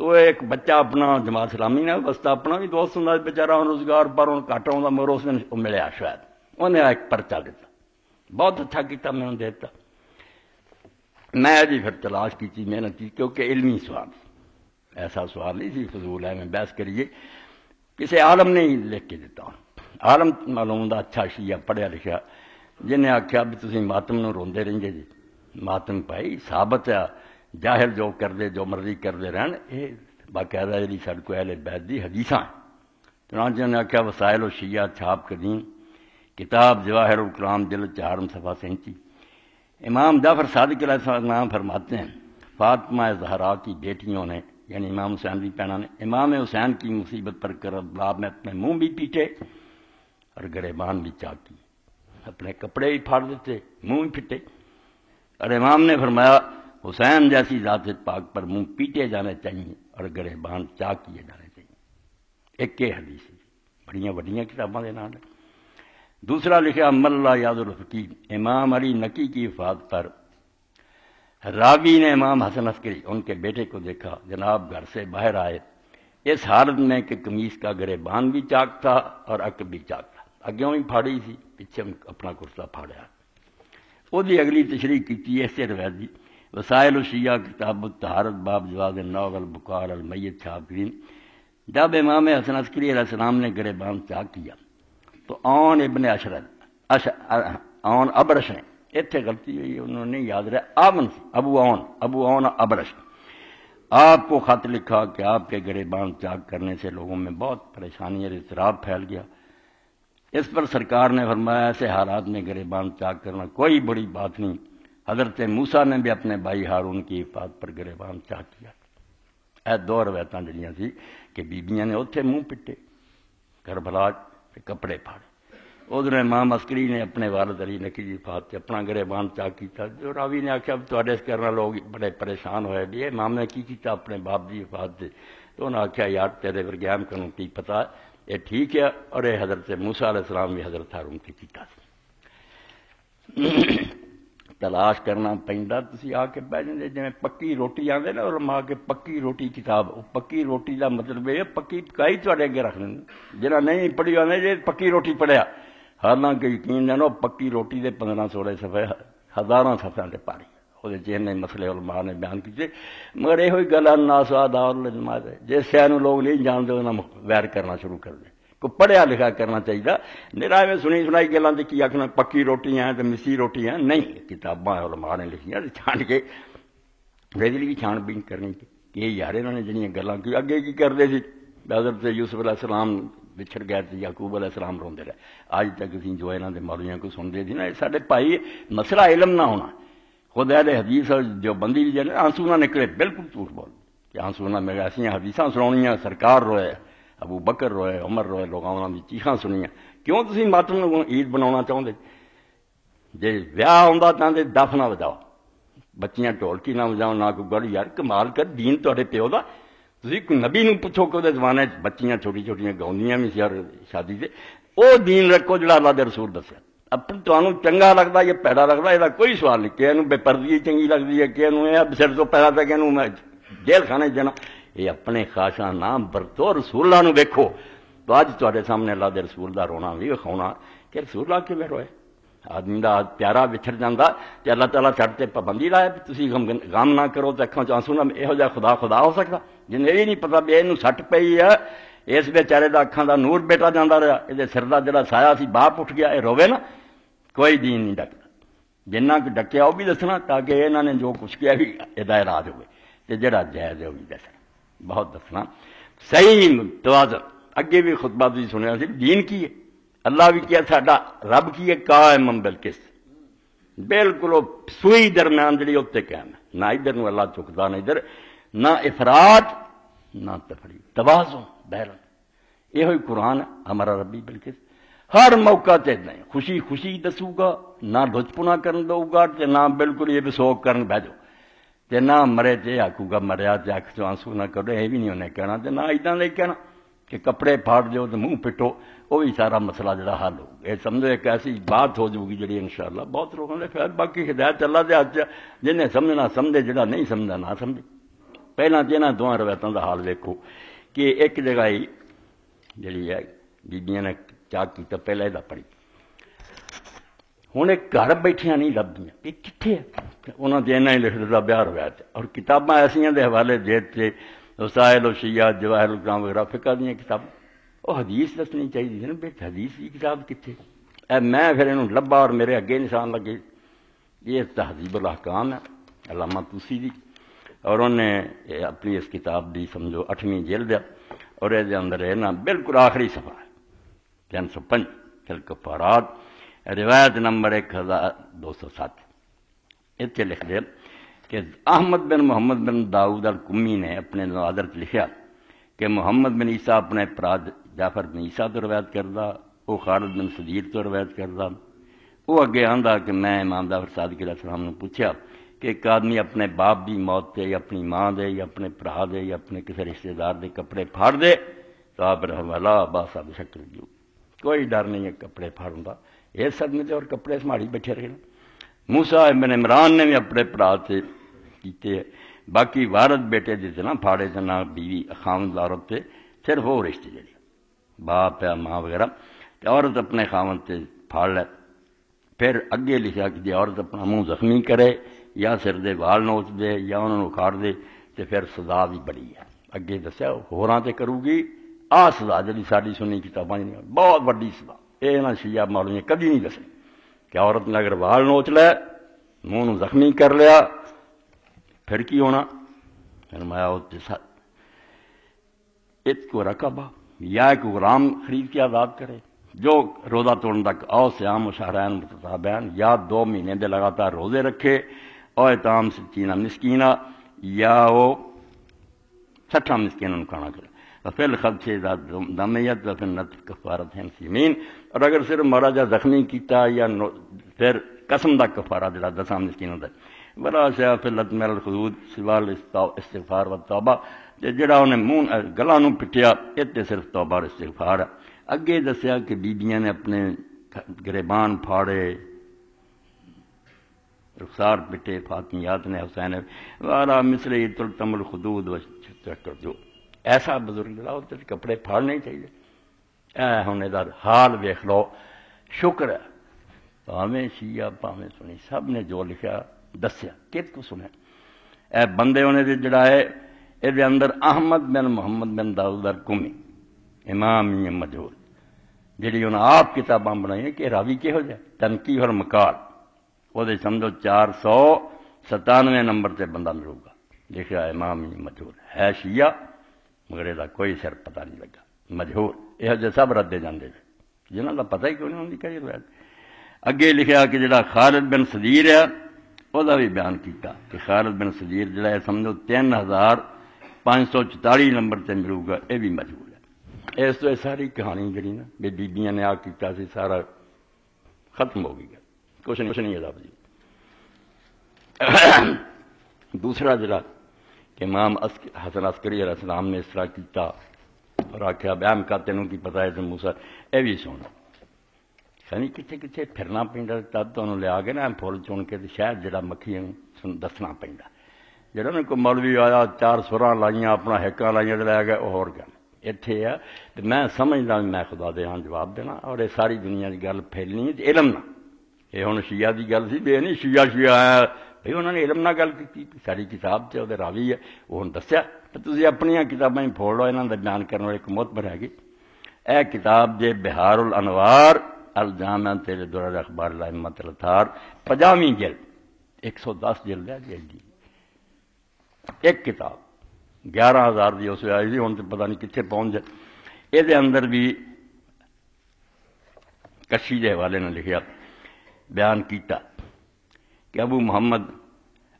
तो एक बच्चा अपना जमात सलामी ने बसता तो अपना भी दोस्त होंगे बेचारा हूँ रोजगार पर हूं घट होंगे मगर उसने मिले शायद उन्हें एक परचा दिता बहुत अच्छा किया मैं देता मैं जी फिर तलाश की मेहनत की क्योंकि इलमी सवाल ऐसा सवाल नहीं सी फजूल है मैं बहस करिए किसी आलम ने ही लिख के दिता आलम मालूम का अच्छा शीया पढ़िया लिखा जिन्हें आख्या भी तुम मातम रोंद रहेंगे जी मातम भाई साबत है जाहिर जो कर दे जो मर्जी करते रहन ये बाकायदा जी सड़क अहले बैद की हदीसा चुनाच ने आख्या वसायल शिया छाप कदीम किताब जवाहिर उल कलाम दिल चारम सफा सेंची इमाम जाफर सादिक नाम फरमाते हैं फातमा जहरा की बेटियों ने यानी इमाम हुसैन की भैन ने इमाम हुसैन की मुसीबत पर कर लाभ में अपने मुंह भी पीटे और गरेबान भी चाकी अपने कपड़े भी फाड़ देते मुंह भी फिटे और इमाम ने फरमाया हुसैन जैसी जात पाक पर मुंह पीटे जाने चाहिए और गरेबान चा किए जाने चाहिए एक के हदीस बड़िया बड़िया किताबों के नाम दूसरा लिखा मल्ला यादुल फकीर इमाम अली नकी की इफात पर रावी ने इमाम हसन अस्करी उनके बेटे को देखा जनाब घर से बाहर आए इस हालत में कि कमीज का गरेबान भी चाक था और अक भी चाक था अग्यों भी फाड़ी सी पीछे अपना कुर्सा फाड़िया वो अगली तशरी की इसे ਰਵਾਇਤ वसायल शिया किताब तहारत बाब जवाज नावल बुखार अलमैत छापरीन जब इमाम हसन अस्करी सलाम ने गरेबान त्याग किया तो ऑन इबन अशरत अश अबरश ने इतने गलती हुई उन्होंने याद रहा आमन अबू ऑन अबू ऑन अबरश आपको खत लिखा कि आपके गरेबान त्याग करने से लोगों में बहुत परेशानी और इतराब फैल गया इस पर सरकार ने फरमाया ऐसे हालात में गरेबान त्याग करना कोई बड़ी बात नहीं हजरत मूसा ने भी अपने भाई हारून की हिफात पर गिरेबान चाह किया यह दो रवायतं जड़ियाँ कि बीबिया ने उत्थे मुंह पिटे करबलाट कपड़े फाड़े उधर इमाम अस्करी ने अपने वाल अली नकी जी फात अपना गिरेबान चाह किया जो रावि ने आख्या तो घर लोग बड़े परेशान हो भी ने की किया अपने बाप जी फात से तो उन्हें आख्या यार तेरे वरग्याम ज्ञान करूँ की पता ये ठीक है और यह हजरत मूसा सलाम भी हजरत हारून के किया ਤਲਾਸ਼ ਕਰਨਾ ਪੈਂਦਾ ਤੁਸੀਂ ਆ ਕੇ ਬਹਿ ਜਾਂਦੇ ਜਿਵੇਂ ਪੱਕੀ ਰੋਟੀ ਆਂਦੇ ਨਾ ਉਲਮਾ ਕੇ ਪੱਕੀ ਰੋਟੀ ਕਿਤਾਬ ਉਹ ਪੱਕੀ ਰੋਟੀ ਦਾ ਮਤਲਬ ਇਹ ਪੱਕੀ ਕਾਈ ਤੁਹਾਡੇ ਅੱਗੇ ਰੱਖ ਲੈਣ ਜਿਹੜਾ ਨਹੀਂ ਪੜੀ ਉਹਨੇ ਜੇ ਪੱਕੀ ਰੋਟੀ ਪੜਿਆ ਹਾਲਾਂ ਕਿ ਯਕੀਨ ਜਾਨੋ ਪੱਕੀ ਰੋਟੀ ਦੇ 15 16 ਸਫੇ ਹਜ਼ਾਰਾਂ ਸਫਿਆਂ ਦੇ ਪਾਰੀ ਉਹਦੇ ਜਿਹਨੇ ਮਸਲੇ ਉਲਮਾ ਨੇ ਬਿਆਨ ਕੀਤੇ ਮਗਰ ਇਹੋ ਹੀ ਗੱਲ ਅਨਾਸਾਦਾਰ ਉਲਮਾ ਦੇ ਜੇ ਸਿਆਣ ਲੋਕ ਨਹੀਂ ਜਾਣਦੇ ਉਹਨਾਂ ਵੈਰ ਕਰਨਾ ਸ਼ੁਰੂ ਕਰ ਦੇ को पढ़िया लिखा करना चाहिए निराय में सुनी सुनाई गलत की आखना पक्की रोटियां हैं तो मिसी रोटियां नहीं किताबा और ने लिखिया छांड के वेदली भी छानबीन करनी कि यार इन्होंने जड़ियां गल अगे की करते थे हजरत यूसुफ अलैहिस्सलाम बिछड़ गए थे याकूब सलाम रोंद रहे अज तक अभी जो इन्हों के मौलियां को सुनते थे ना साढ़े भाई मसला इलम ना होना खुद अहले हदीस जो बंदी जाने आंसू ना निकले बिल्कुल झूठ बोल कि आंसू ना मेरे ऐसा हदीसा सुनाया सरकार रोया ਅਬੂ ਬਕਰ ਰੋਏ ਉਮਰ ਰੋਏ ਲੋਕਾਂ ਉਹਨਾਂ ਦੀ ਚੀਖਾਂ ਸੁਣੀਆਂ ਕਿਉਂ ਤੁਸੀਂ ਮਾਤਮ ਨੂੰ ਈਦ ਬਣਾਉਣਾ ਚਾਹੁੰਦੇ ਜੇ ਵਿਆਹ ਹੁੰਦਾ ਤਾਂ ਤੇ ਦਫ ਨਾ ਵਜਾਓ ਬੱਚੀਆਂ ਢੋਲਕੀ ਨਾ ਵਜਾਓ ਨਾ ਕੋਈ ਗੱਲ ਯਾਰ ਕਮਾਲ ਕਰ ਦੀਨ ਤੁਹਾਡੇ ਪਿਓ ਦਾ ਤੁਸੀਂ ਕੋਈ ਨਬੀ ਨੂੰ ਪੁੱਛੋ ਕਿ ਉਹਦੇ ਜ਼ਮਾਨੇ 'ਚ ਬੱਚੀਆਂ ਛੋਟੀ ਛੋਟੀਆਂ ਗਾਉਂਦੀਆਂ ਵੀ ਸੀ ਔਰ ਸ਼ਾਦੀ ਤੇ ਉਹ ਦੀਨ ਰੱਖੋ ਜਿਹੜਾ ਅੱਲਾ ਦੇ ਰਸੂਲ ਦੱਸਿਆ ਆਪਣ ਤੁਹਾਨੂੰ ਚੰਗਾ ਲੱਗਦਾ ਜਾਂ ਪੈੜਾ ਲੱਗਦਾ ਇਹਦਾ ਕੋਈ ਸਵਾਲ ਨਹੀਂ ਕਿ ਇਹਨੂੰ ਬੇਪਰਦੀ ਚੰਗੀ ਲੱਗਦੀ ਹੈ ਕਿ ਇਹਨੂੰ ਇਹ ਸਿਰ ਤੋਂ ਪੈੜਾ ਪੈ ਕੇ ਇਹਨੂੰ ਜੇਲ੍ਹ ਖਾਣੇ ਜਾਣਾ ਇਹ ਆਪਣੇ ਖਾਸ਼ਾਂ ਨਾ ਵਰਤੋ ਰਸੂਲਾਂ ਨੂੰ ਵੇਖੋ ਤਾਂ ਅੱਜ ਤੁਹਾਡੇ ਸਾਹਮਣੇ ਅੱਲਾ ਦੇ ਰਸੂਲ ਦਾ ਰੋਣਾ ਵੀ ਵਿਖਾਉਣਾ ਕਿ ਰਸੂਲ ਆ ਕਿਵੇਂ ਰੋਏ ਆਦਮੀ ਦਾ ਪਿਆਰਾ ਵਿਛੜ ਜਾਂਦਾ ਤੇ ਅੱਲਾਹ ਤਾਲਾ ਸਾਡੇ ਤੇ ਪਾਬੰਦੀ ਲਾਇਆ ਵੀ ਤੁਸੀਂ ਗਮ ਗਮ ਨਾ ਕਰੋ ਤੇ ਅੱਖਾਂ ਚ ਆਂਸੂ ਨਾ ਇਹੋ ਜਿਹਾ ਖੁਦਾ ਖੁਦਾ ਹੋ ਸਕਦਾ ਜਿੰਨੇ ਇਹ ਨਹੀਂ ਪਤਾ ਵੀ ਇਹਨੂੰ ਸੱਟ ਪਈ ਆ ਇਸ ਵਿਚਾਰੇ ਦਾ ਅੱਖਾਂ ਦਾ ਨੂਰ ਬੇਟਾ ਜਾਂਦਾ ਰਿਹਾ ਇਹਦੇ ਸਿਰ ਦਾ ਜਿਹੜਾ ਸਾਇਆ ਸੀ ਬਾਪ ਉੱਠ ਗਿਆ ਇਹ ਰੋਵੇ ਨਾ ਕੋਈ ਦੀਨ ਨਹੀਂ ਡੱਕਦਾ ਜਿੰਨਾ ਕਿ ਡੱਕਿਆ ਉਹ ਵੀ ਦੱਸਣਾ ਤਾਂ ਕਿ ਇਹਨਾਂ ਨੇ ਜੋ ਕੁਝ ਕਿਹਾ ਵੀ ਇਹਦਾ ਇਰਾਦ ਹੋਵੇ ਤੇ ਜਿਹੜਾ ਜਾਇਜ਼ ਹੈ ਉਹ ਵੀ ਦੱਸਣਾ बहुत दसना सही तवाजन अगे भी खुतबा तुझे सुने से दीन की है अल्लाह भी किया साडा रब की है कायम अंबल किस बिल्कुल सूई दरम्यान जी उ कैम है ना इधर न चुकता ना इधर ना इफरात ना तफरी तबाजो बहरन यो कुरान हमारा रबी बिलकिस हर मौका चाहिए खुशी खुशी दसूगा ना लुचपुना कर दूगा ना बिल्कुल ये विशोक कर बह दो tena mrete ਮਰਿਆ ਤੇ ਅੱਖ ਚੋਂ आंसू ਨਾ करो ਇਹ ਵੀ ਨਹੀਂ ਉਹਨੇ ਕਹਿਣਾ ਤੇ ਨਾ ਇਦਾਂ ਲੈ ਕਹਿਣਾ ਕਿ ਕੱਪੜੇ ਫਾੜ ਦਿਓ ਤੇ ਮੂੰਹ ਪਿੱਟੋ ਉਹ ਵੀ ਸਾਰਾ ਮਸਲਾ ਜਿਹੜਾ ਹੱਲ ਹੋ ਗਿਆ ਸਮਝੋ ਇੱਕ ਐਸੀ ਬਾਤ ਹੋ ਜੂਗੀ ਜਿਹੜੀ ਇਨਸ਼ਾਅੱਲਾ ਬਹੁਤ ਲੋਕਾਂ ਦੇ ਫਿਰ ਬਾਕੀ ਹਿਦਾਇਤ ਅੱਲਾ ਦੇ ਹੱਥ ਜਿਹਨੇ ਸਮਝਣਾ ਸਮਝੇ ਜਿਹੜਾ ਨਹੀਂ ਸਮਝਦਾ ਨਾ ਸਮਝੇ ਪਹਿਲਾਂ ਤੇ ਇਹਨਾਂ ਦੋਹਾਂ ਰਵਾਇਤਾਂ ਦਾ ਹਾਲ ਵੇਖੋ ਕਿ ਇੱਕ ਜਗ੍ਹਾ ਹੀ ਜਿਹੜੀ ਹੈ ਬੀਬੀਆਂ ਨੇ ਚਾਹ ਕੀਤਾ ਪਹਿਲਾਂ ਇਹਦਾ ਪੜੀ ਹੁਣ ਇਹ ਘਰ ਬੈਠਿਆਂ ਨਹੀਂ ਲੱਭਦੀਆਂ ਇਹ ਕਿੱਥੇ ਹੈ ਉਹਨਾਂ ਤੇ ਇੰਨਾ ਹੀ ਲਿਖ ਦਿੱਤਾ ਬਿਆਰ ਹੋਇਆ ਤੇ ਔਰ ਕਿਤਾਬਾਂ ਐਸੀਆਂ ਦੇ ਹਵਾਲੇ ਦੇ ਤੇ ਵਸਾਇਲ ਉਹ ਸ਼ੀਆ ਜਵਾਹਿਰ ਕਲਾਮ ਵਗੈਰਾ ਫਿਕਾ ਦੀਆਂ ਕਿਤਾਬਾਂ ਉਹ ਹਦੀਸ ਦੱਸਣੀ ਚਾਹੀਦੀ ਸੀ ਨਾ ਬੇ ਹਦੀਸ ਦੀ ਕਿਤਾਬ ਕਿੱਥੇ ਐ ਮੈਂ ਫਿਰ ਇਹਨੂੰ ਲੱਭਾ ਔਰ ਮੇਰੇ ਅੱਗੇ ਨਿਸ਼ਾਨ ਲੱਗੇ ਇਹ ਤਹਜ਼ੀਬ ਅਹਕਾਮ ਹੈ अलामा तूसी जी और उन्हें अपनी इस किताब की समझो अठवीं जिल्द है और ये अंदर है ना बिल्कुल आखिरी सफा है तीन सौ पंच फिर कफारात रिवायत नंबर एक हज़ार दो सौ सात इतने लिख दे कि अहमद बिन मुहम्मद बिन दाऊद अल कुमी ने अपने नवादर लिखा कि मुहम्मद बिन ईसा अपने भरा जाफर बिन ईसा तो रवायत करता वह खालिद बिन सदीर तो रवायत करता वो अगे आंदा कि मैं इमाम दाफर सादक सलाम को पूछा कि एक आदमी अपने बाप की मौत से अपनी मां दे या अपने भरा दे या अपने किसी रिश्तेदार के कपड़े फाड़ दे तो आप रहमला बस आप शक्ल कोई डर नहीं है कपड़े फाड़न का इस सदमे और कपड़े संभाली बैठे रहना मूसा इबन इमरान ने भी अपने भरा से किए बाकी वारद बेटे जिसते फाड़े से ना बीवी खामद औरत से सिर्फ वो रिश्ते जेड़े बाप या माँ वगैरह तो औरत अपने खामद से फाड़ लै फिर अगे लिखा कि जो औरत अपना मूँह जख्मी करे या सिर दे वाल नोच दे या उन्होंने उखाड़ दे तो फिर सजा भी बड़ी है अगे दस्या होर करूगी आ सजा जी साड़ी सुनी किताबा बहुत वो सजा ये ना शीजा मालूम कभी नहीं दसें क्या औरत ने अगर ਵਾਲ नोच लै ਮੂੰਹ जख्मी कर लिया फिर की होना फिर माया उसके साथ इसको रकबा या एक गुलाम खरीद के आजाद करे जो रोजा तोड़न तक औ श्याम शाहरैन मुतताबैन या दो महीने के लगातार रोजे रखे और इताम सिकीना मिसकीना या वो सठा मिसकीना खाना करे फिर खदशे दमयत व फिर नत कफारत है सीमीन और अगर सिर्फ महाराजा जख्मी किया या फिर कसम का कफारा दिला दसा मस्कीनों का बड़ा सिया फिर लत मेरल खजूद सिवाल इस्तफार तो- व तौबा तो जरा उन्हें मूँह गला पिटिया इतने सिर्फ तौबा और इस्तफार है अगे दसिया कि बीबिया ने अपने गरेबान फाड़े रुखसार पिटे फातमियात ने हुसैन वारा मिसरे तुल तमल खुदूद व ऐसा बुजुर्ग लाओ तो कपड़े फाड़ने चाहिए ऐ हमने हाल वेख लो शुक्र है भावें शिया भावें सुनी सब ने जो लिखा दस्या कित को सुने ऐ बंदे होने से जड़ा है ये अंदर अहमद बिन मुहम्मद बिन दाऊद अर कुमी इमाम मजहूल जी उन्हें आप किताबा बनाई कि रावी हो जाए तनकी और मकाल वो समझो चार सौ सतानवे नंबर से बंदा मिलेगा लिखा इमाम मजहूल है शीया ਮਗਰ ਇਹਦਾ ਕੋਈ ਸਿਰ ਪਤਾ ਨਹੀਂ ਲੱਗਾ ਮਜਹੂਰ ਇਹੋ ਜਿਹੇ ਸਭ ਰੱਦੇ ਜਾਂਦੇ ਨੇ ਜਿਨ੍ਹਾਂ ਦਾ ਪਤਾ ਹੀ ਕਿਉਂ ਨਹੀਂ ਹੁੰਦੀ ਕਰੀ ਰਵਾਇਤ ਅੱਗੇ ਲਿਖਿਆ ਕਿ ਜਿਹੜਾ ਖਾਲਦ ਬਿਨ ਸਦੀਰ ਆ ਉਹਦਾ ਵੀ ਬਿਆਨ ਕੀਤਾ ਕਿ ਖਾਲਦ ਬਿਨ ਸਦੀਰ ਜਿਹੜਾ ਹੈ ਸਮਝੋ 3544 ਨੰਬਰ ਤੇ ਮਿਲੂਗਾ ਇਹ ਵੀ ਮਜਹੂਰ ਹੈ ਇਸ ਤੋਂ ਇਹ ਸਾਰੀ ਕਹਾਣੀ ਜਿਹੜੀ ਨਾ ਵੀ ਬੀਬੀਆਂ ਨੇ ਆ ਕੀਤਾ ਸੀ ਸਾਰਾ ਖਤਮ ਹੋ ਗਈ ਕੁਛ ਨਹੀਂ ਕੁਛ ਨਹੀਂ ਇਹਦਾ ਜੀ दूसरा जिला ਇਮਾਮ ਹਸਨ ਅਸਕਰੀ ਅਲੈਹਿਸਲਾਮ ਨੇ ਇਸ ਤਰ੍ਹਾਂ ਕੀਤਾ ਔਰ ਆਖਿਆ ਬਿਆਮ ਕਾ ਤੈਨੂੰ ਕੀ ਪਤਾ ਹੈ ਤੇ ਮੂਸਾ ਇਹ ਵੀ ਸੁਣ ਸਨੀ ਕਿੱਥੇ ਕਿੱਥੇ ਫਿਰਨਾ ਪੈਂਦਾ ਤਦ ਤੁਹਾਨੂੰ ਲਿਆ ਕੇ ਨਾ ਫੁੱਲ ਚੁਣ ਕੇ ਤੇ ਸ਼ਾਇਦ ਜਿਹੜਾ ਮੱਖੀਆਂ ਨੂੰ ਦੱਸਣਾ ਪੈਂਦਾ ਜਿਹੜਾ ਨਾ ਕੋਈ ਮੌਲਵੀ ਆਇਆ ਚਾਰ ਸੁਰਾਂ ਲਾਈਆਂ ਆਪਣਾ ਹੱਕਾ ਲਾਈਆਂ ਤੇ ਲੈ ਗਿਆ ਉਹ ਹੋਰ ਗੱਲ ਇੱਥੇ ਆ ਤੇ ਮੈਂ ਸਮਝਦਾ ਮੈਂ ਖੁਦਾ ਦੇ ਹਾਂ ਜਵਾਬ ਦੇਣਾ ਔਰ ਇਹ ਸਾਰੀ ਦੁਨੀਆ ਦੀ ਗੱਲ ਫੈਲਣੀ ਤੇ ਇਲਮ ਨਾ ਇਹ ਹੁਣ ਸ਼ੀਆ ਦੀ ਗੱਲ ਸੀ ਬੇ ਨਹੀਂ ਸ਼ੀਆ ਸ਼ੀਆ भाई उन्होंने इलम न गल की सारी किताब से वह रावी है उन्होंने दसिया तो अपन किताबा ही फोड़ लो इन्हों बयान करने वाले एक मोहत भर है यह किताब जे बिहार उल अनवार अल जाम तेरे दुरा अखबार लाइमत लथार पजावी जिल एक सौ दस जिल अगी एक किताब ग्यारह हजार की उस आई थी हूं तो पता नहीं कितने पहुंच जाए ये अंदर भी कशी के हवाले ने लिखा बयान किया कि अबू मुहम्मद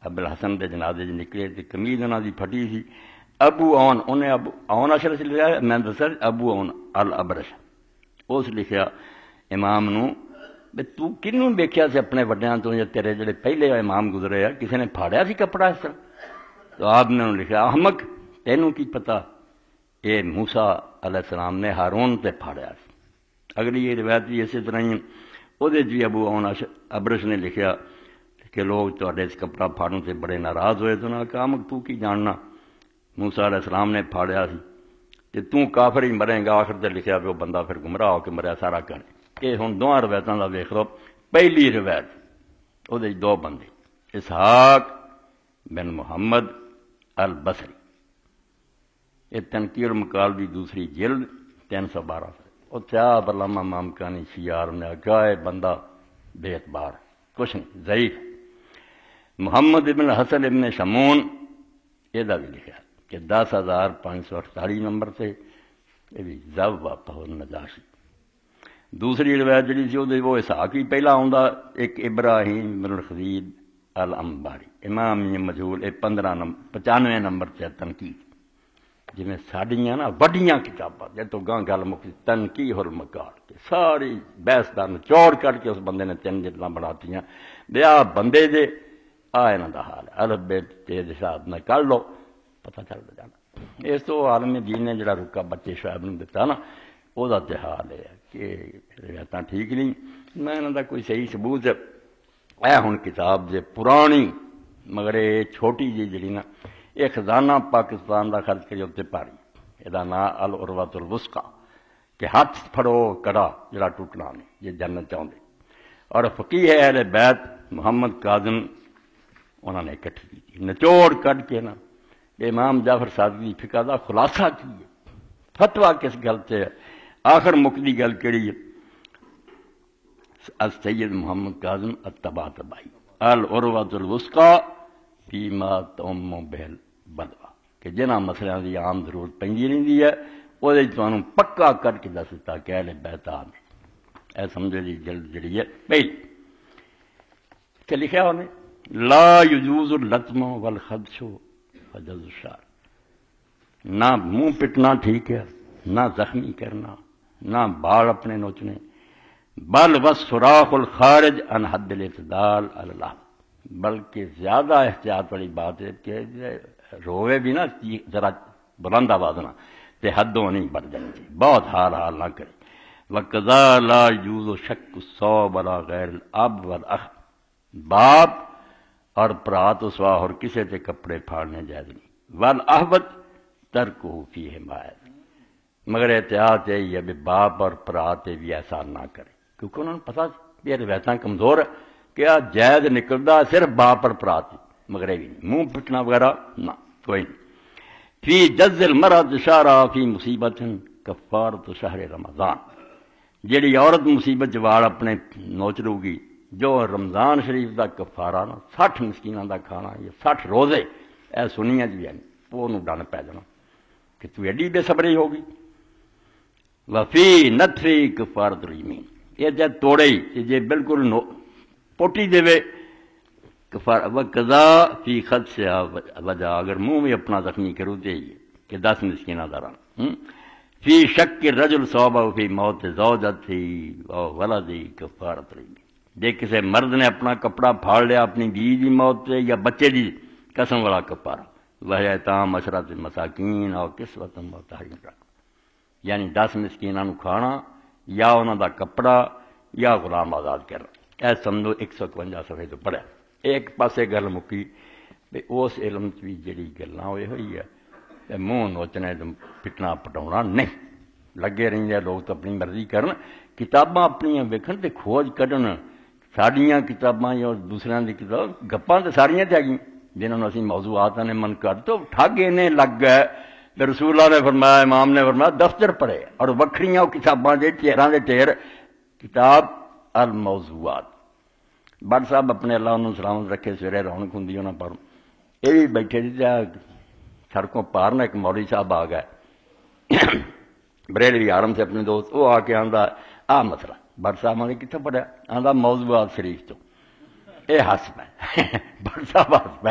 अबुल हसन के जनाजे च निकले तो कमीज उन्हों की फटी थी अबू ओन उन्हें अब ओन अशर च लिखा मैं दसा अबू ओन अल अबरश उस लिखा इमाम तू कि देखिया से अपने व्डिया तो या तेरे जे पहले इमाम गुजरे आ किसी ने फाड़िया कपड़ा इस तरह तो आपने लिखा अहमक तेन की पता ये मूसा अलम ने हारून से फाड़िया अगली ये रिवायत भी इस तरह ही अबू ओन अश अबरश ने लिखा ਕਿ ਲੋਕ ਤੁਹਾਡੇ ਇਸ ਕਪੜਾ ਫਾੜਨ ਤੇ ਬੜੇ ਨਾਰਾਜ਼ ਹੋਏ ਤੂੰ ਨਾ ਕਾਮਕ ਤੂੰ ਕੀ ਜਾਣਨਾ موسی ਅਲੈਹਿਸਲਾਮ ਨੇ ਫਾੜਿਆ ਸੀ ਤੇ ਤੂੰ ਕਾਫਰ ਹੀ ਮਰੇਗਾ ਆਖਰ ਤੇ ਲਿਖਿਆ ਵੀ ਉਹ ਬੰਦਾ ਫਿਰ ਗੁੰਮਰਾਹ ਹੋ ਕੇ ਮਰਿਆ ਸਾਰਾ ਕਣ ਇਹ ਹੁਣ ਦੋਹਾਂ ਰਵਾਇਤਾਂ ਦਾ ਵੇਖ ਲਓ ਪਹਿਲੀ ਰਵਾਇਤ ਉਹਦੇ ਦੋ ਬੰਦੇ ਇਸਹਾਕ ਬਿਨ ਮੁਹੰਮਦ ਅਲ ਬਸਰੀ ਇਹ ਤਨਕੀਰ ਮਕਾਲ ਦੀ ਦੂਸਰੀ ਜਿਲਦ 312 ਉੱਥੇ ਆ ਬਲਾਮਾ ਮਾਮਕਾਨੀ ਸ਼ਿਆਰ ਨੇ ਕਹਾ ਇਹ ਬੰਦਾ ਬੇਤਬਾਰ ਕੁਛ ਨਹੀਂ ਜ਼ੈਫ मोहम्मद इबन हसन इबन शमून ए भी लिखा कि दस हज़ार पांच सौ अठताली नंबर से ये भी जब वापा नजाशी दूसरी रवायत जी वो इसहाक ही पहला आता एक इब्राहिम बिन अल अंबारी इमाम मजहूल ये पंद्रह नंबर पचानवे नंबर से तनकी जिमें साड़ियाँ ना व्डिया किताबा जो तो गां गल मुखी तनकी हुल मकाल सारी बहसदान चौड़ कट के उस बंद ने तीन जितना बनाती ब्या बंदे जे आयन दहाल अलभ्य हिसाब साधना कर लो पता चल जाना इस तो आलमी जी ने जरा रुका बच्चे साहब ना वह हाल यह है कि रियात ठीक नहीं मैं इन्हों का कोई सही सबूत है हूँ किताब जो पुरानी मगर ये छोटी जी जी ना यह खजाना पाकिस्तान का खर्च करिए उत्ते भारी यद ना अल उर्वत उल वुस्का कि हथ फड़ो कड़ा जरा टूटना नहीं जे जन्नत चाहते और फकीह है बैत मुहम्मद काजम उन्होंने इकट्ठी की नचोड़ कट के ना इमाम जाफर साहब की फिका का खुलासा की है फतवा किस गल से है आखिर मुकदी गल कि सैयद मुहम्मद काजम अ तबा तबाई अल उर्वतुल उसका पीमा तोमो बहल बदवा कि जिन्हों मसलों की आम जरूरत पी रही है वो पक्का करके दस दिता कह ले बैता यह समझो जी जल्द जी है भाई लिखा उन्हें ला युजूज लतमो वल खदशो हजलशार ना मुंह पिटना ठीक है ना जख्मी करना ना बाल अपने नोचने बल व उल खारिज अनहदल इतदाल अल्लाह बल्कि ज्यादा एहतियात वाली बात है कि रोवे भी ना जरा बुलंद आवाज ना ते हदों नहीं बढ़ जानी बहुत हाल हाल ना करे वकजा ला यूज शक सौ बला गैर अब वल अख बाप और प्रात उसवा और किसी के कपड़े फाड़ने जायज नहीं वन अहबत तर्क होती है मायद मगर एहतियात है यह बाप और प्रात भी ऐसा ना करे क्योंकि उन्होंने पता ये रिवायत कमजोर है कि आ जायज निकलता सिर्फ बाप और प्रात मगर भी नहीं मुंह फिटना वगैरह ना कोई नहीं फी जजल मरा दुशारा फी मुसीबत कफार तो शहर रमजान जी औरत मुसीबत जवाल अपने नोच रूगी जो रमजान शरीफ का कफारा ना सठ मशीन का खाना या सठ रोजे ए सुनिया च है वनू डन पै जाना कि तू ए बेसबरी होगी वफी नथरी कफार दुरीमी ये जे तोड़े जे बिल्कुल नो पोटी देवे कफार व कदा फी खत से वजह अगर मुंह में अपना जख्मी करू दे तो कि दस मशीना का रन फी शक के रजुल सौबा फी मौत जौ जा थी दी कफार दुरीमी ਜੇ ਕਿਸੇ ਮਰਦ ਨੇ ਆਪਣਾ ਕਪੜਾ ਫਾੜ ਲਿਆ ਆਪਣੀ ਬੀਵੀ ਦੀ ਮੌਤ ਤੇ ਜਾਂ ਬੱਚੇ ਦੀ ਕਸਮ ਵਾਲਾ ਕਪਾਰਾ ਵਹਿ ਤਾਂ ਮਸ਼ਰਤ ਮਸਾਕੀਨ ਔਰ ਕਿਸਵਤਨ ਮਤਾਹੀਨ ਰੱਖ ਯਾਨੀ 10 ਮਸਕੀਨਾਂ ਨੂੰ ਖਾਣਾ ਜਾਂ ਉਹਨਾਂ ਦਾ ਕਪੜਾ ਜਾਂ ਗੁਲਾਮ ਆਜ਼ਾਦ ਕਰਨਾ ਇਹ ਸਮਝੋ 151 ਸਫੇ ਤੋਂ ਪੜਿਆ ਇੱਕ ਪਾਸੇ ਗੱਲ ਮੁੱਕੀ ਵੀ ਉਸ ਇਲਮ 'ਚ ਵੀ ਜਿਹੜੀ ਗੱਲਾਂ ਹੋਏ ਹੋਈ ਆ ਤੇ ਮੂੰਹ ਨੋਚਣਾ ਤੇ ਪਿੱਟਣਾ ਪਟਾਉਣਾ ਨਹੀਂ ਲੱਗੇ ਰਹਿੰਦੇ ਲੋਕ ਤਾਂ ਆਪਣੀ ਮਰਜ਼ੀ ਕਰਨ ਕਿਤਾਬਾਂ ਆਪਣੀਆਂ ਵੇਖਣ ਤੇ ਖੋਜ ਕੱਢਣ साड़िया किताबा या दूसर की किताब गप्पा तो सारिया त्यागी जिन्होंने असं मौजूद ने मन कर तो ठग इन्हें लग गए तो रसूला ने फरमाया इमाम ने फरमाया दफ्तर भरे और वक्रिया किताबा के ढेर के ढेर किताब अल मौजूआत बट साहब अपने अल्लाह उन्होंने सलामत रखे सवेरे रौनक होंगी उन्होंने पर यह भी बैठे सड़कों पार ना एक मौरी साहब आ गए बरेली आरम से अपने दोस्त वो आके आंता आ मसला बरसामाने कितों पढ़िया आंदा मौजूआत शरीफ तो ਇਹ ਹੱਸ ਪੈ ਬੜਾ ਹੱਸ ਪੈ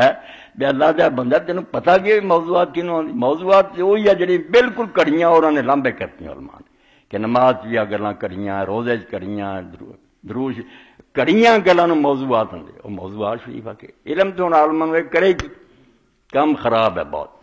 ਵੀ ਅੱਲਾ ਦਾ ਬੰਦਾ ਤੈਨੂੰ ਪਤਾ ਵੀ ਮੌਜੂਆਤ ਕਿਨੂੰ ਆਉਂਦੀ ਮੌਜੂਆਤ ਉਹ ਹੀ ਆ ਜਿਹੜੀ ਬਿਲਕੁਲ ਕੜੀਆਂ ਉਹਨਾਂ ਨੇ ਲਾਂਬੇ ਕਰਤੀਆਂ ਉਲਮਾਨ ਕਿ ਨਮਾਜ਼ ਵੀ ਆ ਗੱਲਾਂ ਕੜੀਆਂ ਰੋਜ਼ੇ ਚ ਕੜੀਆਂ ਦਰੂਸ਼ ਕੜੀਆਂ ਗੱਲਾਂ ਨੂੰ ਮੌਜੂਆਤ ਹੁੰਦੇ ਉਹ ਮੌਜੂਆਤ ਸ਼ਰੀਫ ਆ ਕੇ ਇਲਮ ਤੋਂ ਆਲਮਾਂ ਵੇ ਕਰੇ ਕੰਮ ਖਰਾਬ ਹੈ ਬਹੁਤ